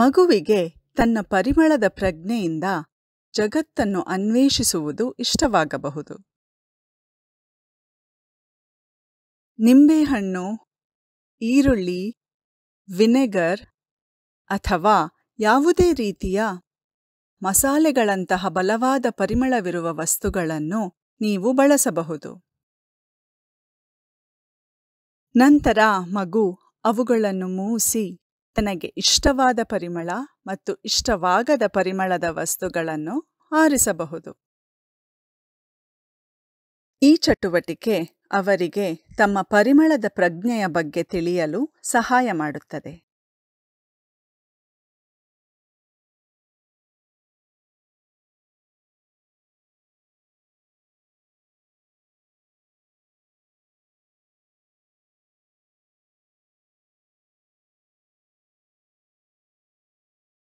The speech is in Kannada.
ಮಗುವಿಗೆ ತನ್ನ ಪರಿಮಳದ ಪ್ರಜ್ಞೆಯಿಂದ ಜಗತ್ತನ್ನು ಅನ್ವೇಷಿಸುವುದು ಇಷ್ಟವಾಗಬಹುದು ನಿಂಬೆಹಣ್ಣು ಈರುಳ್ಳಿ ವಿನೆಗರ್ ಅಥವಾ ಯಾವುದೇ ರೀತಿಯ ಮಸಾಲೆಗಳಂತಹ ಬಲವಾದ ಪರಿಮಳವಿರುವ ವಸ್ತುಗಳನ್ನು ನೀವು ಬಳಸಬಹುದು ನಂತರ ಮಗು ಅವುಗಳನ್ನು ಮೂಸಿ ತನಗೆ ಇಷ್ಟವಾದ ಪರಿಮಳ ಮತ್ತು ಇಷ್ಟವಾಗದ ಪರಿಮಳದ ವಸ್ತುಗಳನ್ನು ಆರಿಸಬಹುದು ಈ ಚಟುವಟಿಕೆ ಅವರಿಗೆ ತಮ್ಮ ಪರಿಮಳದ ಪ್ರಜ್ಞೆಯ ಬಗ್ಗೆ ತಿಳಿಯಲು ಸಹಾಯ ಮಾಡುತ್ತದೆ